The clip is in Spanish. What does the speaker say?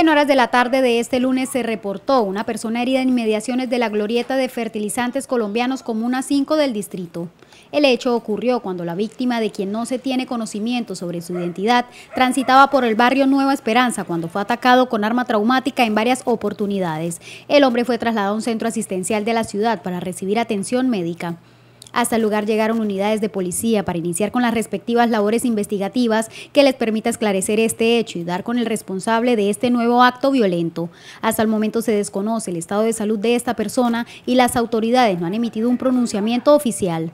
En horas de la tarde de este lunes se reportó una persona herida en inmediaciones de la glorieta de fertilizantes colombianos Comuna 5 del distrito. El hecho ocurrió cuando la víctima, de quien no se tiene conocimiento sobre su identidad, transitaba por el barrio Nueva Esperanza cuando fue atacado con arma traumática en varias oportunidades. El hombre fue trasladado a un centro asistencial de la ciudad para recibir atención médica. Hasta el lugar llegaron unidades de policía para iniciar con las respectivas labores investigativas que les permita esclarecer este hecho y dar con el responsable de este nuevo acto violento. Hasta el momento se desconoce el estado de salud de esta persona y las autoridades no han emitido un pronunciamiento oficial.